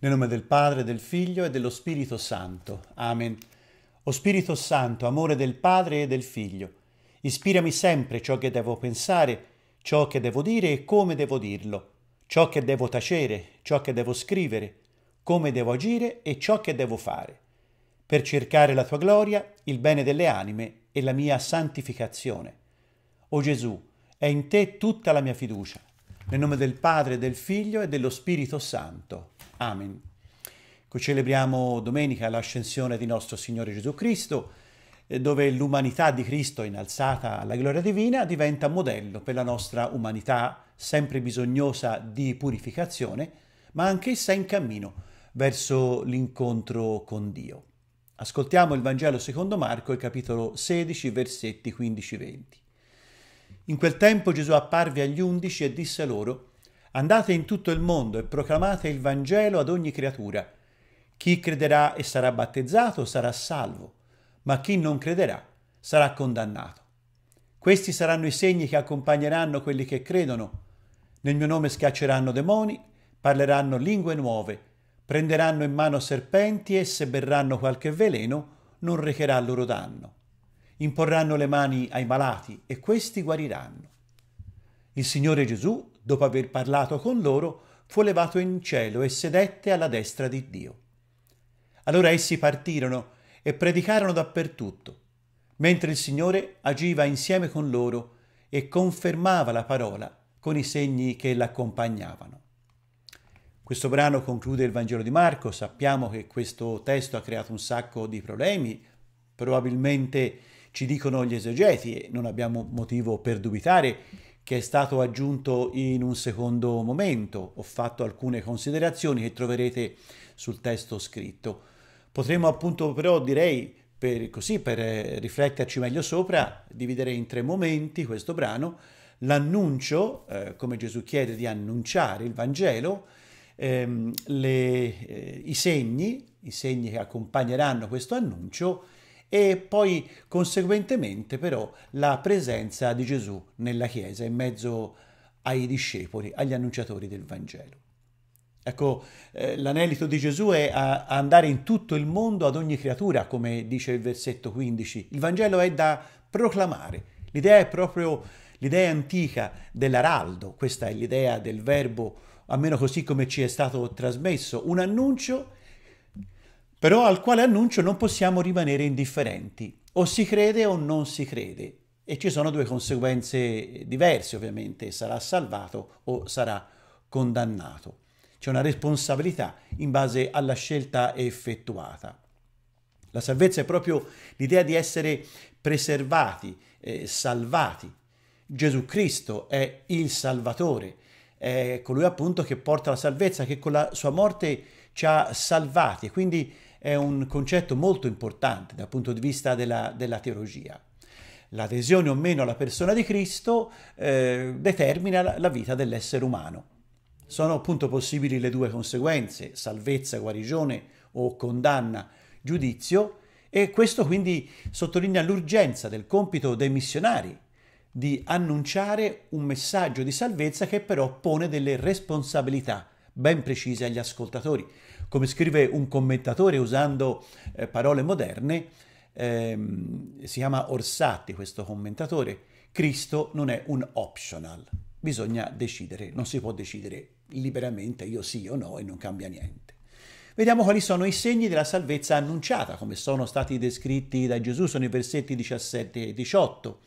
Nel nome del Padre, del Figlio e dello Spirito Santo. Amen. O Spirito Santo, amore del Padre e del Figlio, ispirami sempre ciò che devo pensare, ciò che devo dire e come devo dirlo, ciò che devo tacere, ciò che devo scrivere, come devo agire e ciò che devo fare, per cercare la tua gloria, il bene delle anime e la mia santificazione. O Gesù, è in te tutta la mia fiducia. Nel nome del Padre, del Figlio e dello Spirito Santo. Amen. Ecco, celebriamo domenica l'ascensione di nostro Signore Gesù Cristo, eh, dove l'umanità di Cristo innalzata alla gloria divina diventa modello per la nostra umanità sempre bisognosa di purificazione, ma anch'essa in cammino verso l'incontro con Dio. Ascoltiamo il Vangelo secondo Marco, il capitolo 16, versetti 15-20. In quel tempo Gesù apparve agli undici e disse loro, Andate in tutto il mondo e proclamate il Vangelo ad ogni creatura. Chi crederà e sarà battezzato sarà salvo, ma chi non crederà sarà condannato. Questi saranno i segni che accompagneranno quelli che credono. Nel mio nome schiacceranno demoni, parleranno lingue nuove, prenderanno in mano serpenti e se berranno qualche veleno non recherà loro danno imporranno le mani ai malati e questi guariranno. Il Signore Gesù, dopo aver parlato con loro, fu levato in cielo e sedette alla destra di Dio. Allora essi partirono e predicarono dappertutto, mentre il Signore agiva insieme con loro e confermava la parola con i segni che l'accompagnavano. Questo brano conclude il Vangelo di Marco, sappiamo che questo testo ha creato un sacco di problemi, probabilmente ci dicono gli esegeti, e non abbiamo motivo per dubitare, che è stato aggiunto in un secondo momento. Ho fatto alcune considerazioni che troverete sul testo scritto. Potremmo appunto però, direi, per, così per eh, rifletterci meglio sopra, dividere in tre momenti questo brano. L'annuncio, eh, come Gesù chiede di annunciare il Vangelo, ehm, le, eh, i segni, i segni che accompagneranno questo annuncio, e poi conseguentemente però la presenza di Gesù nella Chiesa in mezzo ai discepoli, agli annunciatori del Vangelo. Ecco, eh, l'anelito di Gesù è a, a, andare in tutto il mondo ad ogni creatura, come dice il versetto 15. Il Vangelo è da proclamare. L'idea è proprio l'idea antica dell'araldo, questa è l'idea del verbo, almeno così come ci è stato trasmesso, un annuncio però al quale annuncio non possiamo rimanere indifferenti, o si crede o non si crede, e ci sono due conseguenze diverse ovviamente, sarà salvato o sarà condannato. C'è una responsabilità in base alla scelta effettuata. La salvezza è proprio l'idea di essere preservati, eh, salvati. Gesù Cristo è il Salvatore, è colui appunto che porta la salvezza, che con la sua morte ci ha salvati. Quindi è un concetto molto importante dal punto di vista della, della teologia. L'adesione o meno alla persona di Cristo eh, determina la, la vita dell'essere umano. Sono appunto possibili le due conseguenze, salvezza, guarigione o condanna, giudizio, e questo quindi sottolinea l'urgenza del compito dei missionari di annunciare un messaggio di salvezza che però pone delle responsabilità ben precise agli ascoltatori come scrive un commentatore usando eh, parole moderne, ehm, si chiama Orsatti questo commentatore, Cristo non è un optional, bisogna decidere, non si può decidere liberamente io sì o no e non cambia niente. Vediamo quali sono i segni della salvezza annunciata, come sono stati descritti da Gesù, sono i versetti 17 e 18.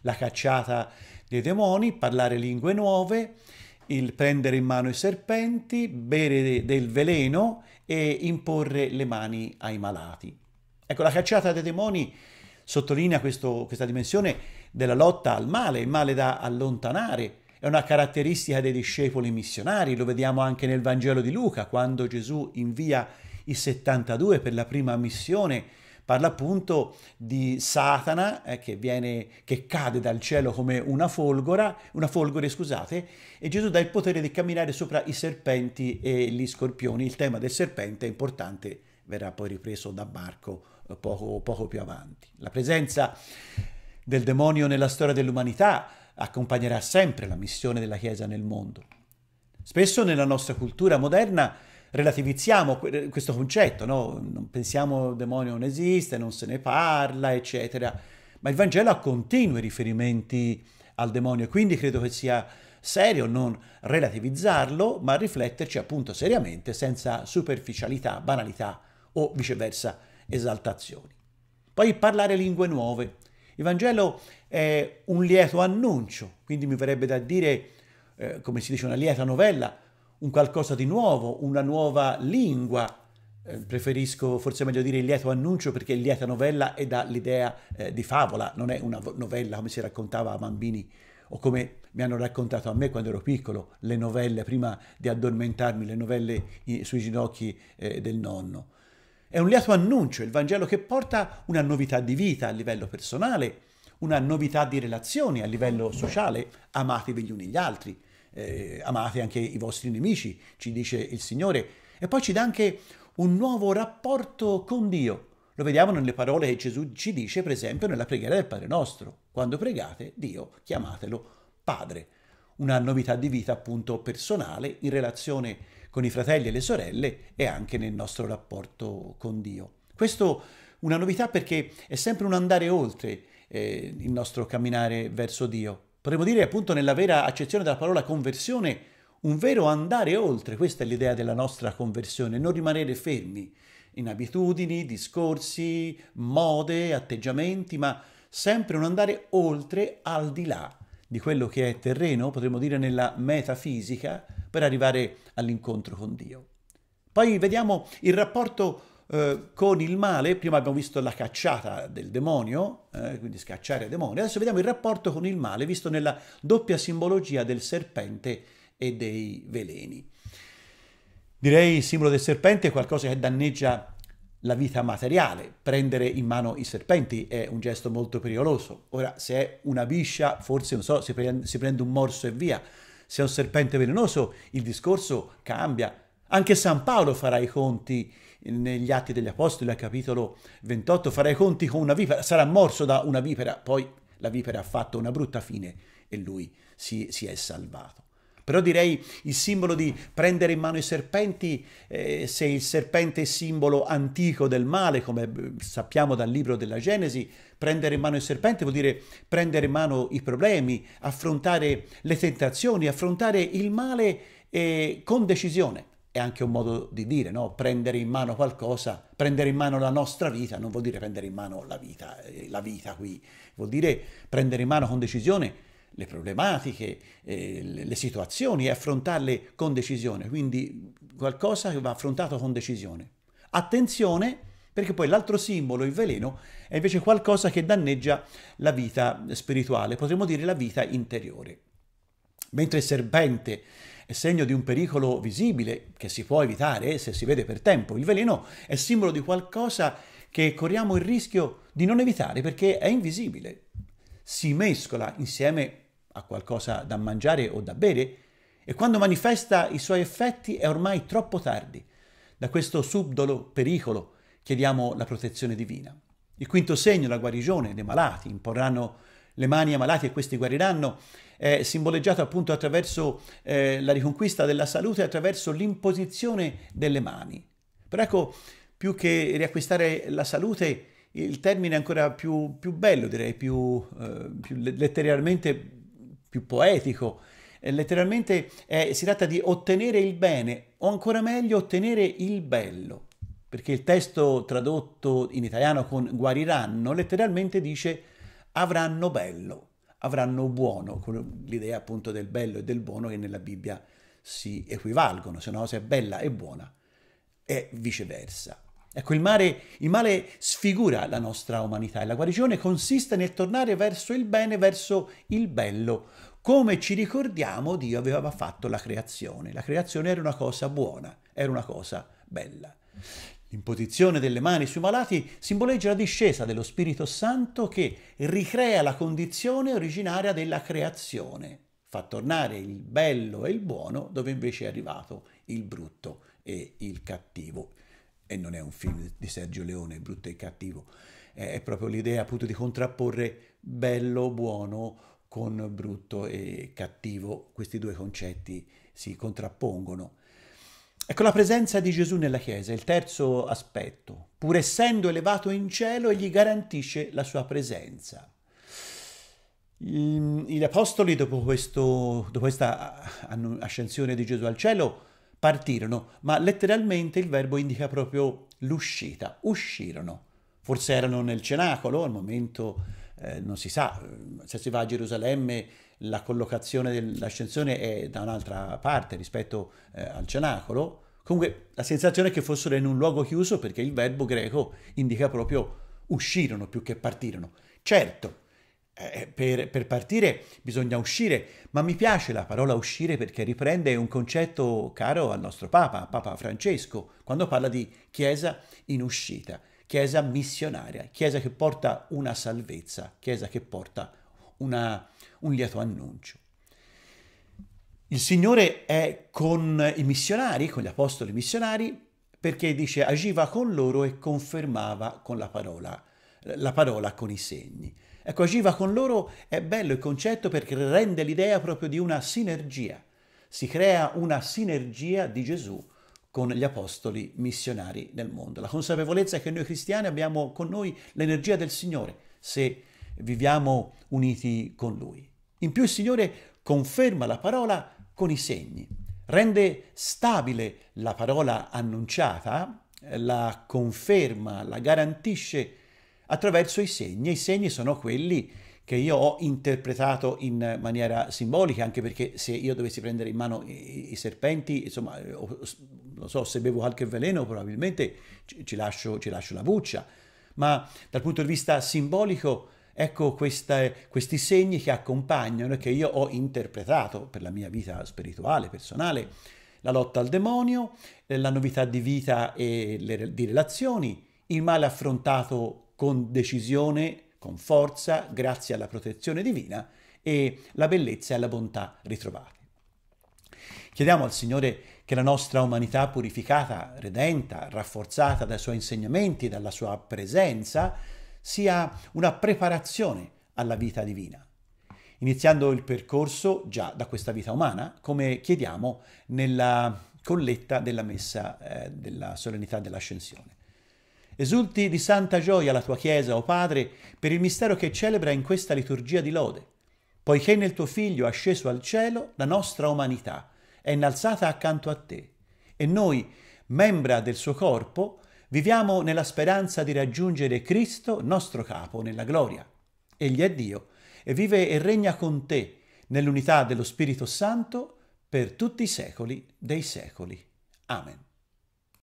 La cacciata dei demoni, parlare lingue nuove, il prendere in mano i serpenti, bere del veleno e imporre le mani ai malati. Ecco, la cacciata dei demoni sottolinea questo, questa dimensione della lotta al male, il male da allontanare. È una caratteristica dei discepoli missionari, lo vediamo anche nel Vangelo di Luca, quando Gesù invia i 72 per la prima missione Parla appunto di Satana eh, che, viene, che cade dal cielo come una folgora, una folgore, scusate, e Gesù dà il potere di camminare sopra i serpenti e gli scorpioni. Il tema del serpente è importante, verrà poi ripreso da Marco eh, poco, poco più avanti. La presenza del demonio nella storia dell'umanità accompagnerà sempre la missione della Chiesa nel mondo. Spesso nella nostra cultura moderna relativizziamo questo concetto, no? Non pensiamo demonio non esiste, non se ne parla, eccetera. Ma il Vangelo ha continui riferimenti al demonio, quindi credo che sia serio non relativizzarlo, ma rifletterci appunto seriamente, senza superficialità, banalità o viceversa esaltazioni. Poi parlare lingue nuove. Il Vangelo è un lieto annuncio, quindi mi verrebbe da dire, eh, come si dice, una lieta novella, un qualcosa di nuovo, una nuova lingua. Eh, preferisco forse meglio dire il lieto annuncio perché il lieta novella è dall'idea eh, di favola, non è una novella come si raccontava a bambini o come mi hanno raccontato a me quando ero piccolo le novelle, prima di addormentarmi, le novelle sui ginocchi eh, del nonno. È un lieto annuncio, il Vangelo che porta una novità di vita a livello personale, una novità di relazioni a livello sociale, amatevi gli uni gli altri, eh, amate anche i vostri nemici, ci dice il Signore. E poi ci dà anche un nuovo rapporto con Dio. Lo vediamo nelle parole che Gesù ci dice, per esempio, nella preghiera del Padre nostro. Quando pregate, Dio chiamatelo Padre. Una novità di vita appunto personale in relazione con i fratelli e le sorelle e anche nel nostro rapporto con Dio. Questo una novità perché è sempre un andare oltre eh, il nostro camminare verso Dio. Potremmo dire appunto nella vera accezione della parola conversione, un vero andare oltre, questa è l'idea della nostra conversione, non rimanere fermi in abitudini, discorsi, mode, atteggiamenti, ma sempre un andare oltre, al di là di quello che è terreno, potremmo dire nella metafisica, per arrivare all'incontro con Dio. Poi vediamo il rapporto eh, con il male, prima abbiamo visto la cacciata del demonio, eh, quindi scacciare il demonio, adesso vediamo il rapporto con il male, visto nella doppia simbologia del serpente e dei veleni. Direi il simbolo del serpente è qualcosa che danneggia la vita materiale, prendere in mano i serpenti è un gesto molto pericoloso. Ora, se è una biscia, forse non so, si prende, si prende un morso e via. Se è un serpente velenoso, il discorso cambia. Anche San Paolo farà i conti negli Atti degli Apostoli, al capitolo 28, farai conti con una vipera, sarà morso da una vipera, poi la vipera ha fatto una brutta fine e lui si, si è salvato. Però direi il simbolo di prendere in mano i serpenti, eh, se il serpente è simbolo antico del male, come sappiamo dal libro della Genesi, prendere in mano il serpente vuol dire prendere in mano i problemi, affrontare le tentazioni, affrontare il male eh, con decisione è anche un modo di dire, no? prendere in mano qualcosa, prendere in mano la nostra vita non vuol dire prendere in mano la vita, eh, la vita qui, vuol dire prendere in mano con decisione le problematiche, eh, le situazioni e affrontarle con decisione, quindi qualcosa che va affrontato con decisione. Attenzione perché poi l'altro simbolo, il veleno, è invece qualcosa che danneggia la vita spirituale, potremmo dire la vita interiore. Mentre il serpente è segno di un pericolo visibile che si può evitare eh, se si vede per tempo. Il veleno è simbolo di qualcosa che corriamo il rischio di non evitare perché è invisibile. Si mescola insieme a qualcosa da mangiare o da bere e quando manifesta i suoi effetti è ormai troppo tardi. Da questo subdolo pericolo chiediamo la protezione divina. Il quinto segno, la guarigione dei malati, imporranno le mani malati e questi guariranno, è simboleggiato appunto attraverso eh, la riconquista della salute, attraverso l'imposizione delle mani. Però ecco, più che riacquistare la salute, il termine è ancora più, più bello, direi, più, eh, più letteralmente più poetico, eh, letteralmente eh, si tratta di ottenere il bene o ancora meglio ottenere il bello, perché il testo tradotto in italiano con guariranno letteralmente dice avranno bello, avranno buono, con l'idea appunto del bello e del buono che nella Bibbia si equivalgono, se una cosa è bella e buona e viceversa. Ecco, il, mare, il male sfigura la nostra umanità e la guarigione consiste nel tornare verso il bene, verso il bello. Come ci ricordiamo, Dio aveva fatto la creazione. La creazione era una cosa buona, era una cosa bella. L'imposizione delle mani sui malati simboleggia la discesa dello Spirito Santo che ricrea la condizione originaria della creazione, fa tornare il bello e il buono dove invece è arrivato il brutto e il cattivo. E non è un film di Sergio Leone, brutto e cattivo, è proprio l'idea appunto di contrapporre bello, buono con brutto e cattivo, questi due concetti si contrappongono. Ecco la presenza di Gesù nella Chiesa, il terzo aspetto. Pur essendo elevato in cielo, egli garantisce la sua presenza. Gli apostoli, dopo, questo, dopo questa ascensione di Gesù al cielo, partirono, ma letteralmente il verbo indica proprio l'uscita, uscirono. Forse erano nel cenacolo, al momento eh, non si sa, eh, se si va a Gerusalemme la collocazione dell'ascensore è da un'altra parte rispetto eh, al cenacolo. Comunque la sensazione è che fossero in un luogo chiuso perché il verbo greco indica proprio uscirono più che partirono. Certo, eh, per, per, partire bisogna uscire, ma mi piace la parola uscire perché riprende un concetto caro al nostro Papa, Papa Francesco, quando parla di Chiesa in uscita, Chiesa missionaria, Chiesa che porta una salvezza, Chiesa che porta una, un lieto annuncio. Il Signore è con i missionari, con gli apostoli missionari, perché dice agiva con loro e confermava con la parola, la parola con i segni. Ecco, agiva con loro è bello il concetto perché rende l'idea proprio di una sinergia. Si crea una sinergia di Gesù con gli apostoli missionari nel mondo. La consapevolezza è che noi cristiani abbiamo con noi l'energia del Signore se viviamo uniti con Lui. In più il Signore conferma la parola con i segni, rende stabile la parola annunciata, la conferma, la garantisce attraverso i segni. i segni sono quelli che io ho interpretato in maniera simbolica, anche perché se io dovessi prendere in mano i, serpenti, insomma, non so, se bevo qualche veleno probabilmente ci, lascio, ci lascio la buccia, ma dal punto di vista simbolico Ecco queste, questi segni che accompagnano e che io ho interpretato per la mia vita spirituale, personale, la lotta al demonio, eh, la novità di vita e le, di relazioni, il male affrontato con decisione, con forza, grazie alla protezione divina e la bellezza e la bontà ritrovate. Chiediamo al Signore che la nostra umanità purificata, redenta, rafforzata dai suoi insegnamenti, dalla sua presenza, sia una preparazione alla vita divina, iniziando il percorso già da questa vita umana, come chiediamo nella colletta della messa eh, della solennità dell'ascensione. Esulti di santa gioia la tua Chiesa, o oh Padre, per il mistero che celebra in questa liturgia di lode, poiché nel tuo Figlio asceso al cielo la nostra umanità è innalzata accanto a te, e noi, membra del suo corpo, Viviamo nella speranza di raggiungere Cristo, nostro capo, nella gloria. Egli è Dio e vive e regna con te nell'unità dello Spirito Santo per tutti i secoli dei secoli. Amen.